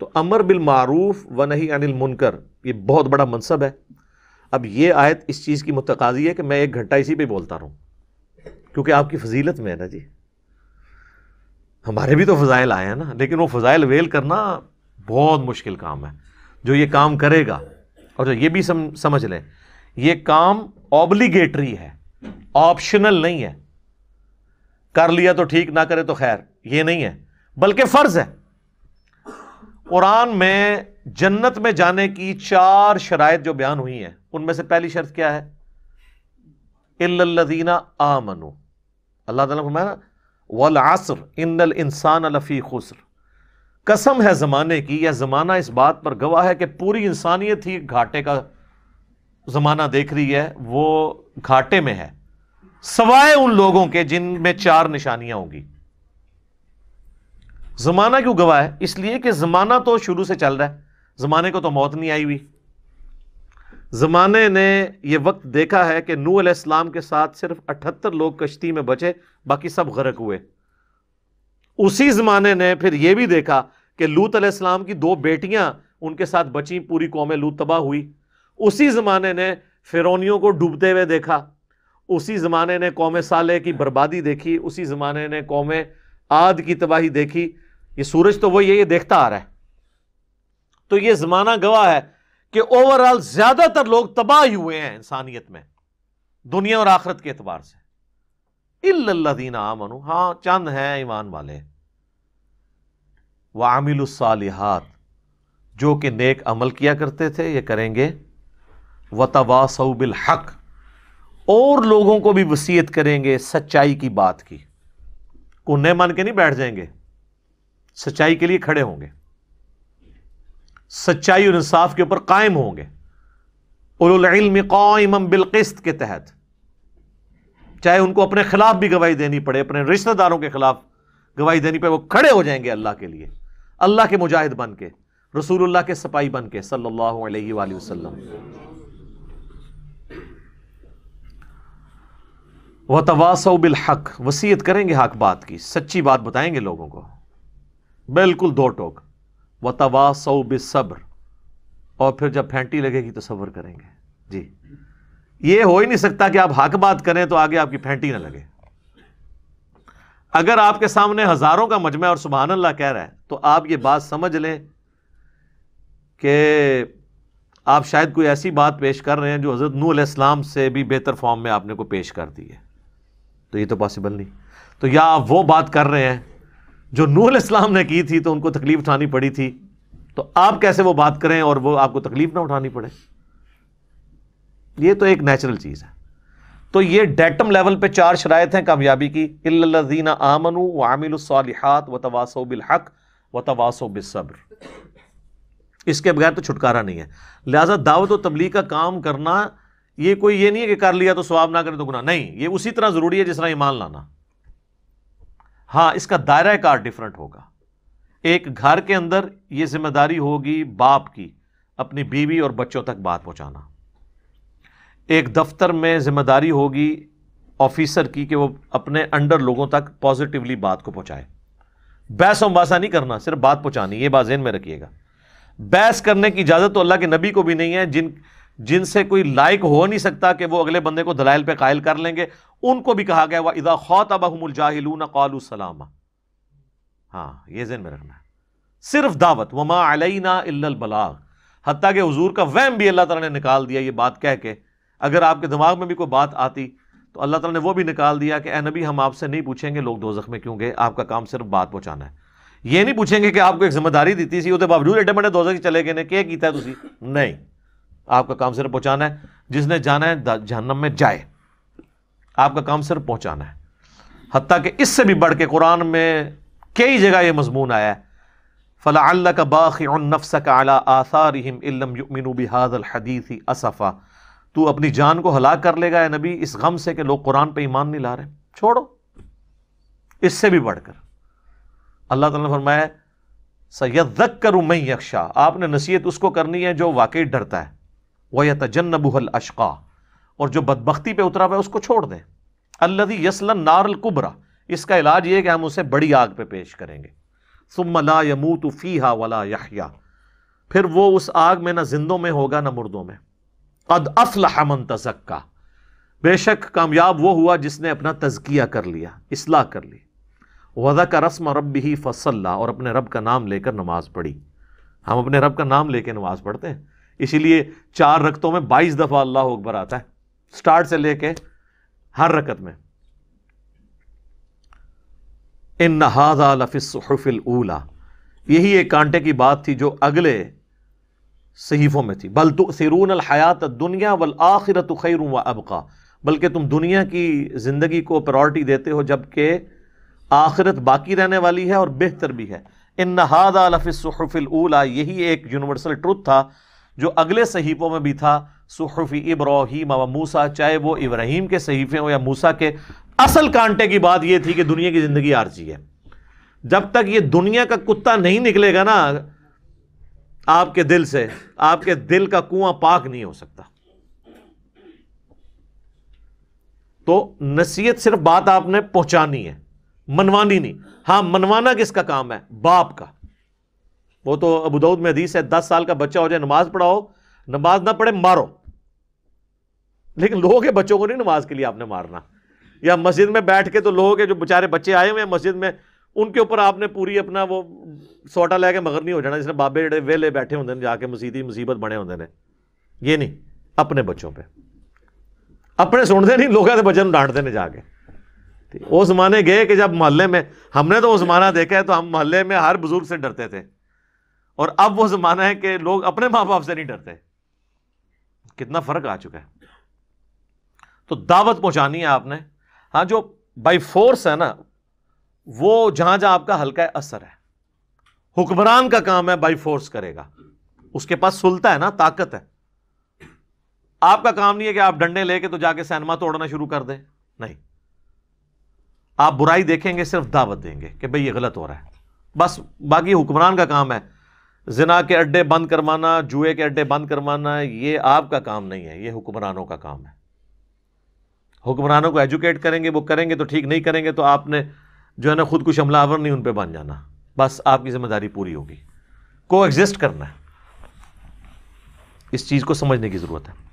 तो अमर बिल मारूफ व नहीं अनिल मुनकर ये बहुत बड़ा मनसब है अब ये आयत इस चीज़ की मतकाजी है कि मैं एक घंटा इसी पर बोलता रहूँ क्योंकि आपकी फजीलत में है ना जी हमारे भी तो फ़जाइल आए हैं ना लेकिन वो फ़जाइल वेल करना बहुत मुश्किल काम है जो ये काम करेगा और जो ये भी सम, समझ लें ये काम ऑब्लीगेटरी है ऑप्शनल नहीं है कर लिया तो ठीक ना करे तो खैर ये नहीं है बल्कि फ़र्ज़ है कुरान में जन्नत में जाने की चार शराय जो बयान हुई है उनमें से पहली शर्त क्या है इल्लदीना आमनु अल्लाह ताला फरमाया वल आसर इन्नल इंसान लफी खुसर कसम है ज़माने की यह ज़माना इस बात पर गवाह है कि पूरी इंसानियत ही घाटे का ज़माना देख रही है वो घाटे में है सवाए उन लोगों के जिनमें चार निशानियां होंगी ज़माना क्यों गवाह है इसलिए कि ज़माना तो शुरू से चल रहा है ज़माने को तो मौत नहीं आई हुई ज़माने ने यह वक्त देखा है कि नू अलैहिस्सलाम के साथ सिर्फ अठहत्तर लोग कश्ती में बचे बाकी सब गर्क हुए उसी ज़माने ने फिर यह भी देखा कि लूत अलैहिस्सलाम की दो बेटियां उनके साथ बची पूरी कौम लूत तबाह हुई उसी ज़माने ने फिरौनियों को डूबते हुए देखा उसी ज़माने ने कौम साले की बर्बादी देखी उसी ज़माने ने कौम आद की तबाही देखी ये सूरज तो वही है ये देखता आ रहा है तो ये जमाना गवाह है कि ओवरऑल ज्यादातर लोग तबाह हुए हैं इंसानियत में दुनिया और आखरत के एतबार से इल्लादीन आमनु हाँ चंद हैं ईमान वाले व आमिलसालिहात जो कि नेक अमल किया करते थे ये करेंगे व तबासऊ बिल हक और लोगों को भी वसीयत करेंगे सच्चाई की बात की कुन्ने मान के नहीं बैठ जाएंगे सच्चाई के लिए खड़े होंगे सच्चाई और इंसाफ के ऊपर कायम होंगे उलम कौम बिलकिस्त के तहत चाहे उनको अपने खिलाफ भी गवाही देनी पड़े अपने रिश्तेदारों के खिलाफ गवाही देनी पड़े वो खड़े हो जाएंगे अल्लाह के लिए अल्लाह के मुजाहिद बन के रसूलुल्लाह के सपाई बन के सल्लल्लाहु अलैहि वसल्लम व बिल हक वसीयत करेंगे हक बात की सच्ची बात बताएंगे लोगों को बिल्कुल दो टोक व सऊ बेसब्र और फिर जब फेंटी लगेगी तो सब्र करेंगे जी ये हो ही नहीं सकता कि आप हक बात करें तो आगे आपकी फेंटी ना लगे अगर आपके सामने हजारों का मजमा और सुबहान अल्लाह कह रहा है तो आप ये बात समझ लें कि आप शायद कोई ऐसी बात पेश कर रहे हैं जो हज़रत नू अलैहिस्सलाम से भी बेहतर फॉर्म में आपने को पेश कर दी है तो ये तो पॉसिबल नहीं तो या आप वो बात कर रहे हैं जो नूर इस्लाम ने की थी तो उनको तकलीफ उठानी पड़ी थी तो आप कैसे वो बात करें और वो आपको तकलीफ ना उठानी पड़े ये तो एक नेचुरल चीज़ है तो ये डेटम लेवल पे चार शराय हैं कामयाबी की इल्लजीना आमनु व आमिलसालहत व तवासो बिलहक व तवासो बिसब्र इसके बगैर तो छुटकारा नहीं है लिहाजा दावत व तबलीग का काम करना ये कोई ये नहीं है कि कर लिया तो स्वाब ना करे तो गुना नहीं ये उसी तरह ज़रूरी है जिस तरह ईमान लाना हाँ इसका दायरा कार डिफरेंट होगा एक घर के अंदर यह जिम्मेदारी होगी बाप की अपनी बीवी और बच्चों तक बात पहुंचाना एक दफ्तर में जिम्मेदारी होगी ऑफिसर की कि वो अपने अंडर लोगों तक पॉजिटिवली बात को पहुंचाए बहस वबासा नहीं करना सिर्फ बात पहुंचानी ये बात जहन में रखिएगा बहस करने की इजाज़त तो अल्लाह के नबी को भी नहीं है जिन जिनसे कोई लायक हो नहीं सकता कि वो अगले बंदे को दलाइल पे कायल कर लेंगे उनको भी कहा गया वह इदा खौतबाहमुल जाहिलून कौलू सलामा हाँ ये जहन में रखना है सिर्फ दावत वमा अलैना बलाग हती के हजूर का वहम भी अल्लाह तला ने निकाल दिया ये बात कह के अगर आपके दिमाग में भी कोई बात आती तो अल्लाह ताला ने वो भी निकाल दिया कि ए नबी हम आपसे नहीं पूछेंगे लोग दोजख में क्योंकि आपका काम सिर्फ बात पहुँचाना है ये नहीं पूछेंगे कि आपको एक जिम्मेदारी दी थी सी बावजूद एडे बड़े दोजख चले गए ने क्या किया नहीं आपका काम सिर्फ पहुंचाना है जिसने जाना है जहनम में जाए आपका काम सिर्फ पहुंचाना है हती कि इससे भी बढ़ के कुरान में कई जगह ये मजमून आया है फ़ला का बाक़ी नफ्स का अला आसारमिनूबी हाजल हदीसी असफ़ा तू अपनी जान को हलाक कर लेगा या नबी इस गम से कि लोग कुरान पर ईमान नहीं ला रहे छोड़ो इससे भी बढ़कर अल्लाह तला ने फरमाया सैदक करूँ मैं यक्षा आपने नसीहत उसको करनी है जो वाकई डरता है वह तजन्नबुहल अशका और जो बदबख्ती पर उतरा हुआ है उसको छोड़ दें अल्लदी यसलन नारल कुबरा इसका इलाज ये कि हम उसे बड़ी आग पर पेश करेंगे सुम ला यमूत फ़ीहा वला यहिया फिर वो उस आग में ना जिंदों में होगा ना मुर्दों में कद अफलह मन तजक्का बेशक कामयाब वो हुआ जिसने अपना तजकिया कर लिया इसलाह कर ली वज़ा का रस्म रब ही फसल्ला और अपने रब का नाम लेकर नमाज़ पढ़ी हम अपने रब का नाम लेकर नमाज़ पढ़ते हैं इसीलिए चार रक्तों में बाईस दफ़ा अल्लाह अकबर आता है स्टार्ट से लेके हर रकत में इन नहाजा लफिसफिल ऊला यही एक कांटे की बात थी जो अगले सहीफ़ों में थी बल तो सिरून हयात दुनिया वल आखिरत खैर व अबका बल्कि तुम दुनिया की ज़िंदगी को प्रायोरिटी देते हो जबकि आखिरत बाकी रहने वाली है और बेहतर भी है इन नहादा लफिसफिल ऊला यही एक यूनिवर्सल ट्रुथ था जो अगले सहीफ़ों में भी था सुहफ़ी इब्राहिम व मूसा चाहे वो इब्राहिम के सहीफ़े हों या मूसा के असल कांटे की बात यह थी कि दुनिया की ज़िंदगी आरजी है जब तक ये दुनिया का कुत्ता नहीं निकलेगा ना आपके दिल से आपके दिल का कुआं पाक नहीं हो सकता तो नसीहत सिर्फ बात आपने पहुंचानी है मनवानी नहीं हाँ मनवाना किसका काम है बाप का वो तो अबूदाऊद में हदीस है दस साल का बच्चा हो जाए नमाज पढ़ाओ नमाज ना पढ़े मारो लेकिन लोगों के बच्चों को नहीं नमाज के लिए आपने मारना या मस्जिद में बैठ के तो लोगों के जो बेचारे बच्चे आए हुए हैं मस्जिद में उनके ऊपर आपने पूरी अपना वो सोटा लेके मगर नहीं हो जाना जिसने बाबे जेडे वेले बैठे होंगे जाके मसीदी मुसीबत बने होंगे ने ये नहीं अपने बच्चों पर अपने सुनते नहीं लोगों के बच्चों डांटते ने जाके तो उस जमाने गए कि जब मोहल्ले में हमने तो उस जमाना देखा है तो हम मोहल्ले में हर बुजुर्ग से डरते थे और अब वो जमाना है कि लोग अपने माँ बाप से नहीं डरते कितना फर्क आ चुका है तो दावत पहुंचानी है आपने हाँ जो बाई फोर्स है ना वो जहां जहां आपका हल्का है असर है हुक्मरान का काम है बाई फोर्स करेगा उसके पास सुलता है ना ताकत है आपका काम नहीं है कि आप डंडे लेके तो जाके सैनमा तोड़ना शुरू कर दे नहीं आप बुराई देखेंगे सिर्फ दावत देंगे कि भाई ये गलत हो रहा है बस बाकी हुक्मरान का काम है जिना के अड्डे बंद करवाना जुए के अड्डे बंद करवाना ये आपका काम नहीं है ये हुक्मरानों का काम है हुक्मरानों को एजुकेट करेंगे वो करेंगे तो ठीक नहीं करेंगे तो आपने जो है ना खुद कुछ हमलावर नहीं उन पर बन जाना बस आपकी जिम्मेदारी पूरी होगी को एग्जिस्ट करना है इस चीज़ को समझने की ज़रूरत है